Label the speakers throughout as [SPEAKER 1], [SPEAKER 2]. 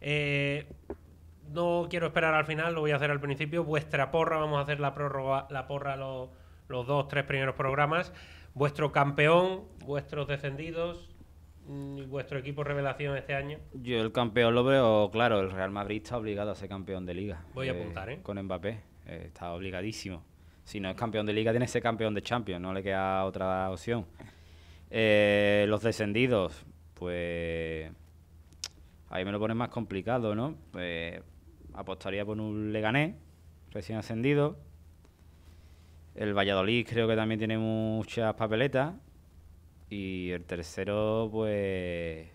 [SPEAKER 1] Eh, no quiero esperar al final, lo voy a hacer al principio. Vuestra porra, vamos a hacer la, prórroga, la porra los, dos, tres primeros programas. Vuestro campeón, vuestros descendidos, mm, vuestro equipo revelación este año?
[SPEAKER 2] Yo el campeón lo veo claro, el Real Madrid está obligado a ser campeón de liga. Voy a eh, apuntar, ¿eh? Con Mbappé, eh, está obligadísimo. Si no es campeón de liga, tiene que ser campeón de Champions, no le queda otra opción. los descendidos, pues Ahí me lo pones más complicado, ¿no? Pues apostaría por un Leganés, recién ascendido. El Valladolid creo que también tiene muchas papeletas. Y el tercero, pues.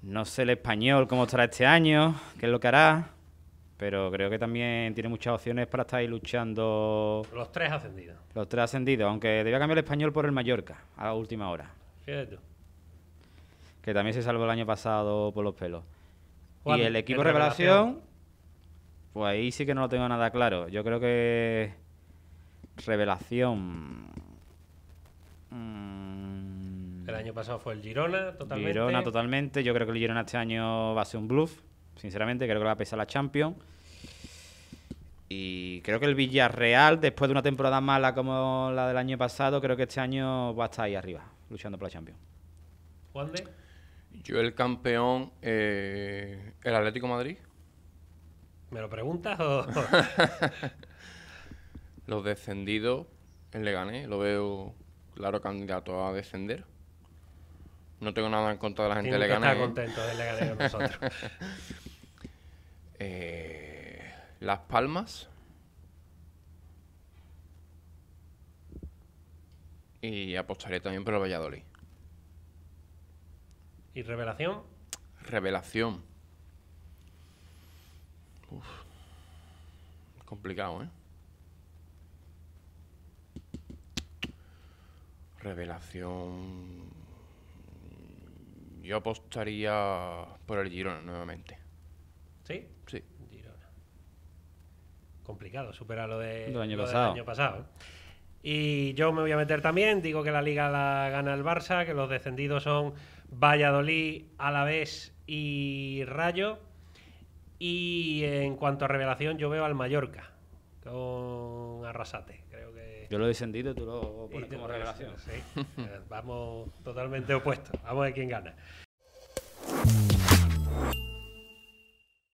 [SPEAKER 2] No sé el español cómo estará este año, qué es lo que hará. Pero creo que también tiene muchas opciones para estar ahí luchando.
[SPEAKER 1] Los tres ascendidos.
[SPEAKER 2] Los tres ascendidos, aunque debía cambiar el español por el Mallorca a última hora. Fíjate tú que también se salvó el año pasado por los pelos.
[SPEAKER 1] y el equipo revelación,
[SPEAKER 2] pues ahí sí que no lo tengo nada claro. Yo creo que revelación.
[SPEAKER 1] Mm, el año pasado fue el Girona, totalmente. Girona,
[SPEAKER 2] totalmente. Yo creo que el Girona este año va a ser un bluff, sinceramente. Creo que va a pesar la Champions. Y creo que el Villarreal, después de una temporada mala como la del año pasado, creo que este año va
[SPEAKER 3] a estar ahí arriba, luchando por la Champions. ¿Cuándo? Yo el campeón, eh, el Atlético Madrid.
[SPEAKER 1] ¿Me lo preguntas o...?
[SPEAKER 3] Los descendidos, el Leganés, lo veo claro candidato a descender. No tengo nada en contra de la gente de Leganés. ¿eh? contento
[SPEAKER 1] del Leganés con nosotros.
[SPEAKER 3] Eh, Las Palmas. Y apostaré también por el Valladolid.
[SPEAKER 1] ¿Y revelación?
[SPEAKER 3] Revelación. complicado, ¿eh? Revelación. Yo apostaría por el Girona nuevamente. ¿Sí? Sí.
[SPEAKER 1] Girona. Complicado, supera lo de, Del año pasado. ¿eh? Y yo me voy a meter también, digo que la liga la gana el Barça, que los descendidos son Valladolid, Alavés y Rayo. Y en cuanto a revelación, yo veo al Mallorca con Arrasate, creo que...
[SPEAKER 2] Yo lo he descendido, tú lo pones como revelación. Sí,
[SPEAKER 1] vamos totalmente opuestos, vamos a ver quién gana.